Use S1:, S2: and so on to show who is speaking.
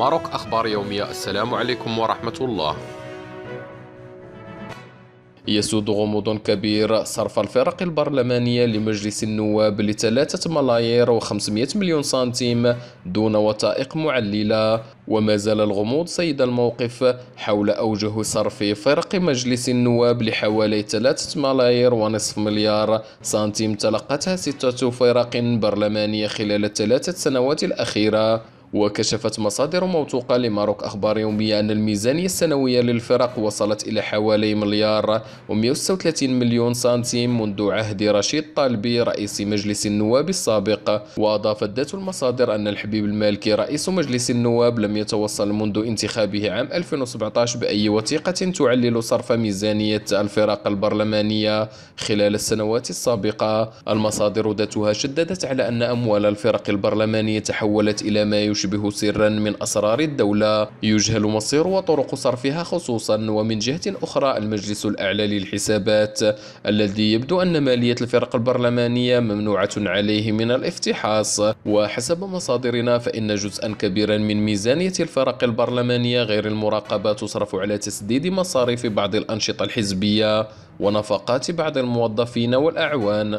S1: ماروك أخبار يومية السلام عليكم ورحمة الله يسود غموض كبير صرف الفرق البرلمانية لمجلس النواب لثلاثة ملايير و500 مليون سنتيم دون وثائق معللة وما زال الغموض سيد الموقف حول أوجه صرف فرق مجلس النواب لحوالي 3 ملايير ونصف مليار سنتيم تلقتها ستة فرق برلمانية خلال الثلاثة سنوات الأخيرة وكشفت مصادر موثوقة لماروك أخبار يومية أن الميزانية السنوية للفرق وصلت إلى حوالي مليار و136 مليون سنتيم منذ عهد رشيد طالبي رئيس مجلس النواب السابق وأضافت ذات المصادر أن الحبيب المالكي رئيس مجلس النواب لم يتوصل منذ انتخابه عام 2017 بأي وثيقة تعلل صرف ميزانية الفرق البرلمانية خلال السنوات السابقة المصادر ذاتها شددت على أن أموال الفرق البرلمانية تحولت إلى ما يشبه يشبه سرا من أسرار الدولة يجهل مصير وطرق صرفها خصوصا ومن جهة أخرى المجلس الأعلى للحسابات الذي يبدو أن مالية الفرق البرلمانية ممنوعة عليه من الافتحاص وحسب مصادرنا فإن جزءا كبيرا من ميزانية الفرق البرلمانية غير المراقبة تصرف على تسديد مصاريف بعض الأنشطة الحزبية ونفقات بعض الموظفين والأعوان